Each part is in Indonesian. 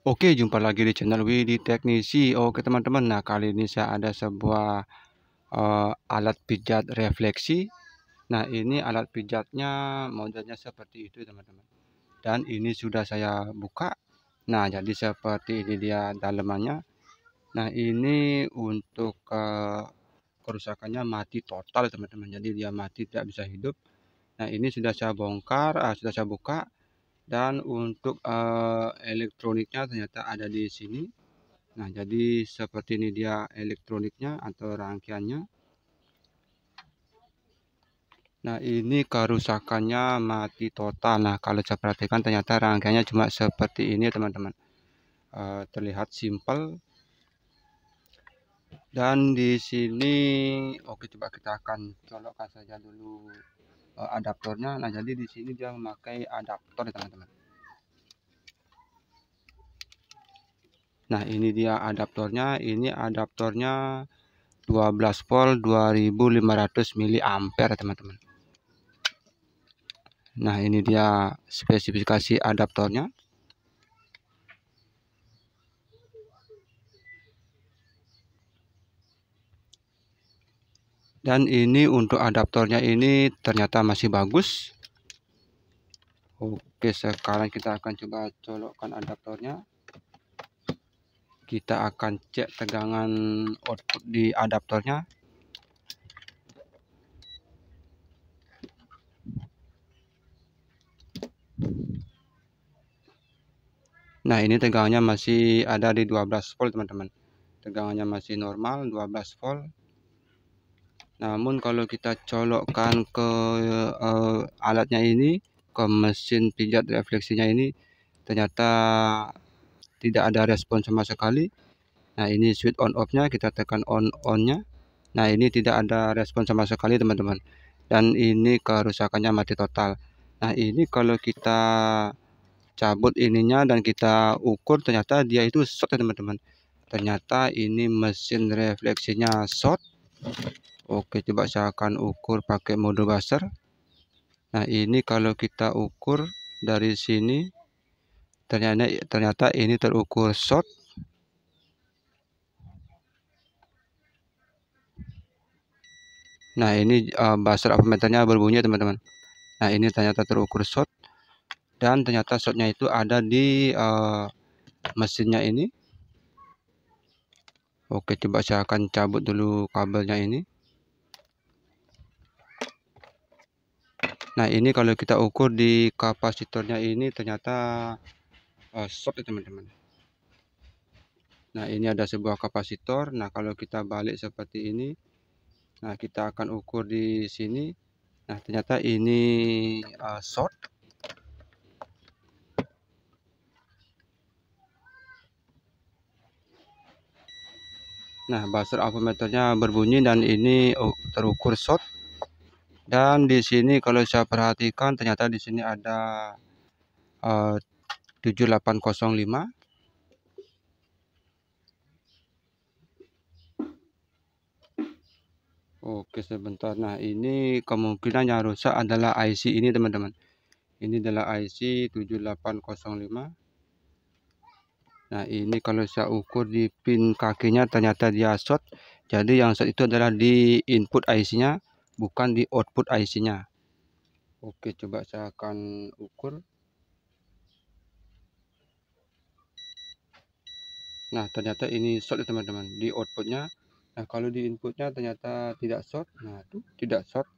Oke, jumpa lagi di channel Widi Teknisi. Oke, teman-teman. Nah, kali ini saya ada sebuah uh, alat pijat refleksi. Nah, ini alat pijatnya modelnya seperti itu, teman-teman. Dan ini sudah saya buka. Nah, jadi seperti ini dia dalamannya. Nah, ini untuk uh, kerusakannya mati total, teman-teman. Jadi dia mati tidak bisa hidup. Nah, ini sudah saya bongkar, uh, sudah saya buka dan untuk uh, elektroniknya ternyata ada di sini nah jadi seperti ini dia elektroniknya atau rangkaiannya nah ini kerusakannya mati total nah kalau saya perhatikan ternyata rangkaiannya cuma seperti ini teman-teman uh, terlihat simpel. dan di sini oke coba kita akan colokkan saja dulu Eh, adaptornya nah jadi di sini dia memakai adaptor ya teman-teman nah ini dia adaptornya ini adaptornya 12 volt 2500 mili ampere, teman-teman nah ini dia spesifikasi adaptornya dan ini untuk adaptornya ini ternyata masih bagus oke sekarang kita akan coba colokkan adaptornya kita akan cek tegangan output di adaptornya nah ini tegangannya masih ada di 12 volt teman-teman tegangannya masih normal 12 volt namun kalau kita colokkan ke uh, alatnya ini ke mesin pijat refleksinya ini ternyata tidak ada respon sama sekali nah ini switch on off nya kita tekan on on nya nah ini tidak ada respon sama sekali teman-teman dan ini kerusakannya mati total nah ini kalau kita cabut ininya dan kita ukur ternyata dia itu short ya teman-teman ternyata ini mesin refleksinya short Oke, coba saya akan ukur pakai mode buzzer. Nah, ini kalau kita ukur dari sini ternyata ternyata ini terukur short. Nah, ini uh, eh, apa meternya berbunyi, teman-teman. Nah, ini ternyata terukur short dan ternyata shortnya itu ada di uh, mesinnya ini. Oke, coba saya akan cabut dulu kabelnya ini. Nah ini kalau kita ukur di kapasitornya ini ternyata uh, eh, short ya teman-teman. Nah ini ada sebuah kapasitor. Nah kalau kita balik seperti ini, nah kita akan ukur di sini. Nah ternyata ini uh, short. Nah buzzer avometernya berbunyi dan ini terukur short. Dan di sini kalau saya perhatikan ternyata di sini ada eh, uh, 7805 Oke sebentar nah ini kemungkinan yang rusak adalah IC ini teman-teman ini adalah IC 7805 nah ini kalau saya ukur di pin kakinya ternyata dia short jadi yang short itu adalah di input IC nya bukan di output IC-nya. Oke, coba saya akan ukur. Nah, ternyata ini short ya teman-teman di outputnya. Nah, kalau di inputnya ternyata tidak short. Nah, itu tidak short.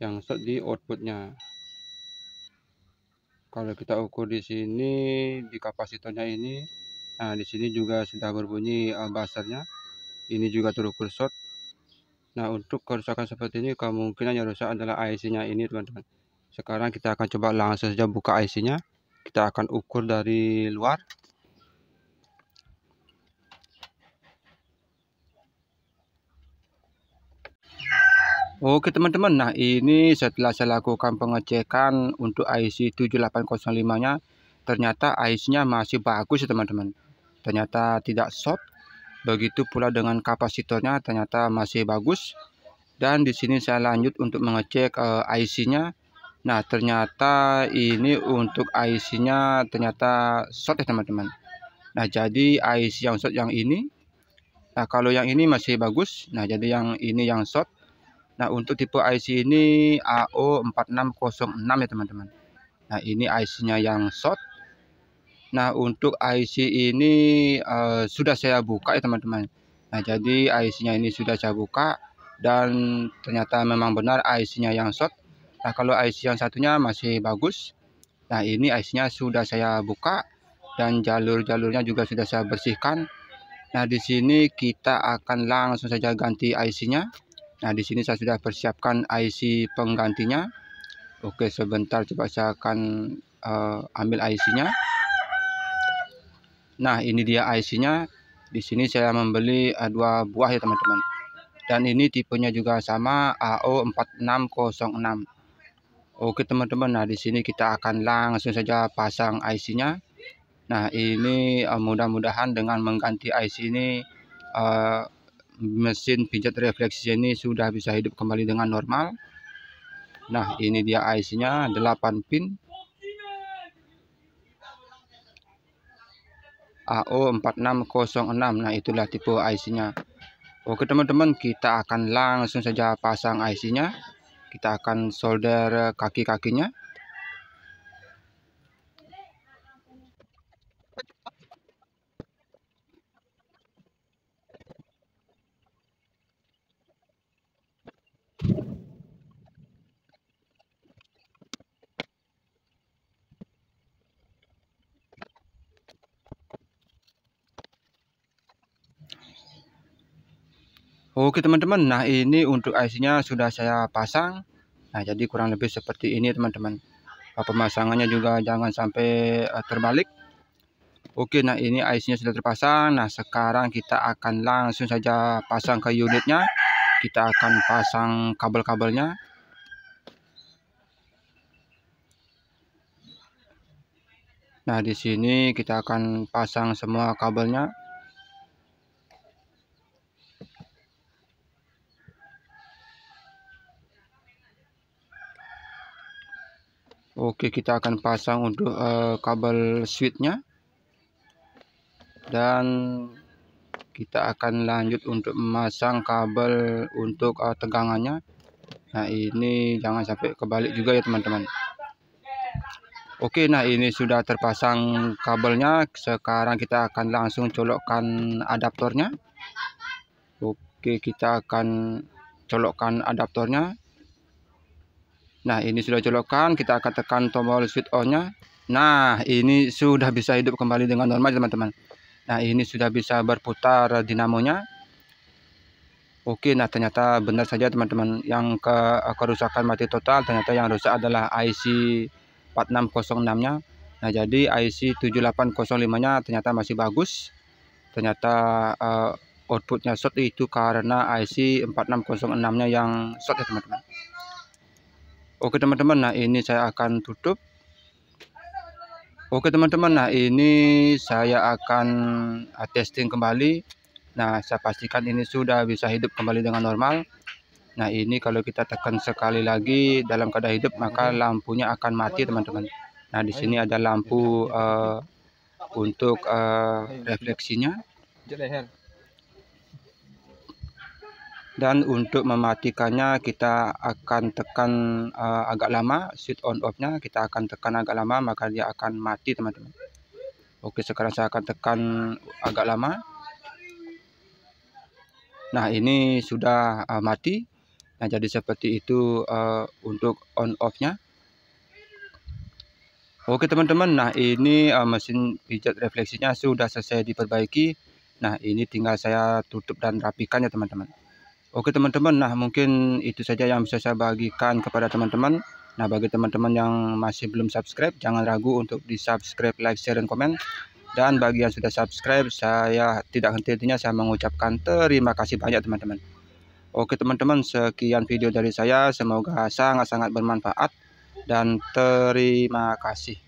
Yang short di outputnya. Kalau kita ukur di sini di kapasitornya ini, nah di sini juga sudah berbunyi uh, Ini juga terukur short Nah untuk kerusakan seperti ini kemungkinan yang rusak adalah IC-nya ini teman-teman. Sekarang kita akan coba langsung saja buka IC-nya. Kita akan ukur dari luar. Oke teman-teman, nah ini setelah saya lakukan pengecekan untuk IC 7805 nya ternyata IC nya masih bagus ya teman-teman ternyata tidak short Begitu pula dengan kapasitornya ternyata masih bagus. Dan di sini saya lanjut untuk mengecek e, eh, IC-nya. Nah, ternyata ini untuk IC-nya ternyata short ya teman-teman. Nah, jadi IC yang short yang ini. Nah, kalau yang ini masih bagus. Nah, jadi yang ini yang short. Nah, untuk tipe IC ini AO4606 ya teman-teman. Nah, ini IC-nya yang short. Nah untuk IC ini uh, sudah saya buka ya teman-teman Nah jadi IC-nya ini sudah saya buka dan ternyata memang benar IC-nya yang short Nah kalau IC yang satunya masih bagus Nah ini IC-nya sudah saya buka dan jalur-jalurnya juga sudah saya bersihkan Nah di sini kita akan langsung saja ganti IC-nya Nah di sini saya sudah persiapkan IC penggantinya Oke sebentar coba saya akan uh, ambil IC-nya Nah, ini dia IC-nya. Di sini saya membeli eh, dua buah ya, teman-teman. Dan ini tipenya juga sama AO4606. Oke, teman-teman. Nah, di sini kita akan langsung saja pasang IC-nya. Nah, ini uh, mudah-mudahan dengan mengganti IC ini uh, mesin pijat refleksi ini sudah bisa hidup kembali dengan normal. Nah, ini dia IC-nya 8 pin. AO4606 nah itulah tipe IC nya Oke teman-teman kita akan langsung saja pasang IC nya kita akan solder kaki-kakinya Oke teman-teman nah ini untuk IC-nya sudah saya pasang nah jadi kurang lebih seperti ini teman-teman eh, pemasangannya juga jangan sampai eh, terbalik Oke nah ini IC-nya sudah terpasang nah sekarang kita akan langsung saja pasang ke unitnya kita akan pasang kabel-kabelnya Nah, di sini kita akan pasang semua kabelnya. Oke kita akan pasang untuk uh, kabel switchnya dan kita akan lanjut untuk memasang kabel untuk uh, tegangannya nah ini jangan sampai kebalik juga ya teman-teman Oke nah ini sudah terpasang kabelnya sekarang kita akan langsung colokkan adaptornya Oke kita akan colokkan adaptornya Nah ini sudah colokan kita akan tekan tombol switch on nya Nah ini sudah bisa hidup kembali dengan normal teman-teman Nah ini sudah bisa berputar dinamonya Oke nah ternyata benar saja teman-teman Yang ke kerusakan mati total ternyata yang rusak adalah IC 4606 nya Nah jadi IC 7805 nya ternyata masih bagus Ternyata uh, outputnya short itu karena IC 4606 nya yang short ya teman-teman Oke teman-teman, nah ini saya akan tutup. Oke teman-teman, nah ini saya akan testing kembali. Nah, saya pastikan ini sudah bisa hidup kembali dengan normal. Nah, ini kalau kita tekan sekali lagi dalam keadaan hidup, maka lampunya akan mati teman-teman. Nah, di sini ada lampu uh, untuk uh, refleksinya dan untuk mematikannya kita akan tekan uh, agak lama switch on off nya kita akan tekan agak lama maka dia akan mati teman-teman Oke sekarang saya akan tekan agak lama nah ini sudah uh, mati nah jadi seperti itu uh, untuk on off nya Oke teman-teman nah ini uh, mesin pijat refleksinya sudah selesai diperbaiki nah ini tinggal saya tutup dan rapikan ya teman-teman Oke teman-teman, nah mungkin itu saja yang bisa saya bagikan kepada teman-teman. Nah bagi teman-teman yang masih belum subscribe, jangan ragu untuk di subscribe, like, share, dan komen. Dan bagi yang sudah subscribe, saya tidak henti-hentinya saya mengucapkan terima kasih banyak teman-teman. Oke teman-teman, sekian video dari saya. Semoga sangat-sangat bermanfaat. Dan terima kasih.